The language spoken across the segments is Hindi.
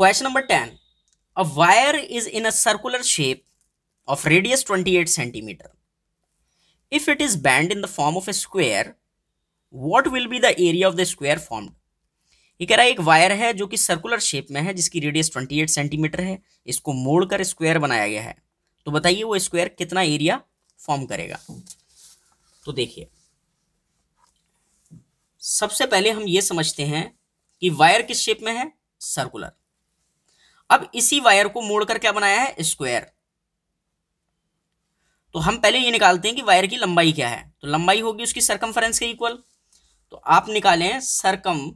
question number ten a wire is in a circular shape of radius twenty eight centimeter if it is bend in the form of a square what will be the area of the square form ये कह रहा है एक वायर है जो कि सर्कुलर शेप में है जिसकी रेडियस ट्वेंटी एट सेंटीमीटर है इसको मोड़ कर स्क्वायर बनाया गया है तो बताइए वो स्क्वायर कितना एरिया फॉर्म करेगा तो देखिए सबसे पहले हम ये समझते हैं कि वायर किस शेप में है सर्कुलर अब इसी वायर को मोड़कर क्या बनाया है स्क्वायर तो हम पहले ये निकालते हैं कि वायर की लंबाई क्या है तो लंबाई होगी उसकी सरकम के इक्वल तो आप निकालें सरकम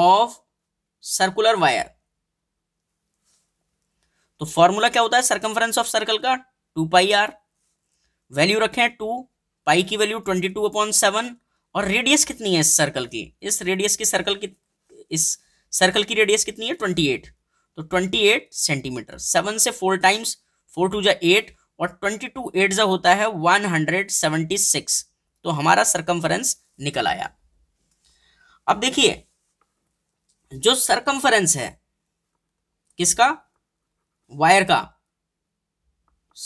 ऑफ सर्कुलर वायर तो फॉर्मूला क्या होता है सरकम ऑफ सर्कल का टू पाई आर वैल्यू रखें टू पाई की वैल्यू ट्वेंटी टू अपॉइंट सेवन और रेडियस कितनी है इस सर्कल की इस रेडियस की सर्कल की इस सर्कल की रेडियस कितनी है ट्वेंटी एट तो ट्वेंटी एट सेंटीमीटर सेवन से फोर टाइम्स फोर टू जा एट और ट्वेंटी टू एट जो होता है वन हंड्रेड सेवेंटी सिक्स तो हमारा सरकमफरेंस निकल आया अब देखिए जो सरकमफरेंस है किसका वायर का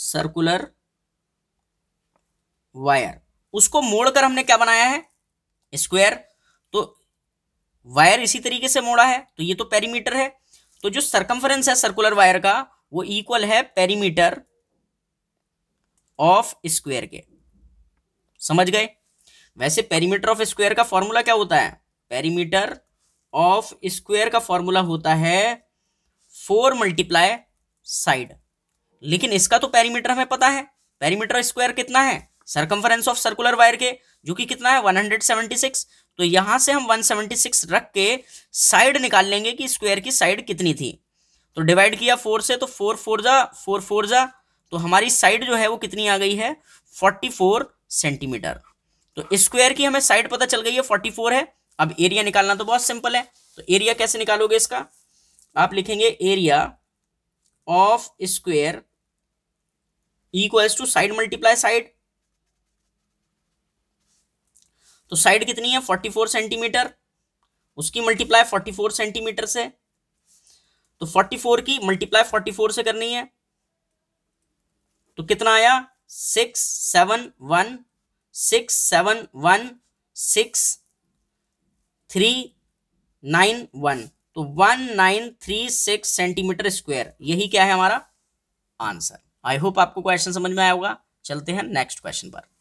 सर्कुलर वायर उसको मोड़कर हमने क्या बनाया है स्क्वायर वायर इसी तरीके से मोड़ा है तो ये तो पेरीमीटर है तो जो सरकमफरेंस है सर्कुलर वायर का वो इक्वल है पेरीमीटर ऑफ स्क्वायर के समझ गए वैसे पेरीमीटर ऑफ स्क्वायर का फॉर्मूला क्या होता है पेरीमीटर ऑफ स्क्वायर का फॉर्मूला होता है फोर मल्टीप्लाई साइड लेकिन इसका तो पेरीमीटर हमें पता है पेरीमीटर स्क्वायर कितना है सरकमफरेंस ऑफ सर्कुलर वायर के जो कि कितना है 176 तो यहां से हम 176 रख के साइड निकाल लेंगे कि स्क्वायर की साइड कितनी थी तो डिवाइड किया फोर से तो फोर फोर जा फोर फोर जा तो हमारी साइड जो है वो कितनी आ गई है 44 सेंटीमीटर तो स्क्वायर की हमें साइड पता चल गई है 44 है अब एरिया निकालना तो बहुत सिंपल है तो एरिया कैसे निकालोगे इसका आप लिखेंगे area of square equals to side multiply side तो साइड कितनी है फोर्टी फोर सेंटीमीटर उसकी मल्टीप्लाई फोर्टी फोर सेंटीमीटर से तो फोर्टी फोर की मल्टीप्लाई फोर्टी फोर से करनी है तो कितना आया six seven one six seven one six three nine one तो one nine three six centimetre square यही क्या है हमारा आंसर आई होप आपको क्वेश्चन समझ में आया होगा चलते हैं नेक्स्ट क्वेश्चन पर